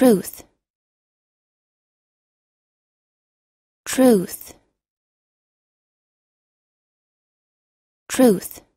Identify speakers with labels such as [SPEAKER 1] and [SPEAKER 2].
[SPEAKER 1] truth truth truth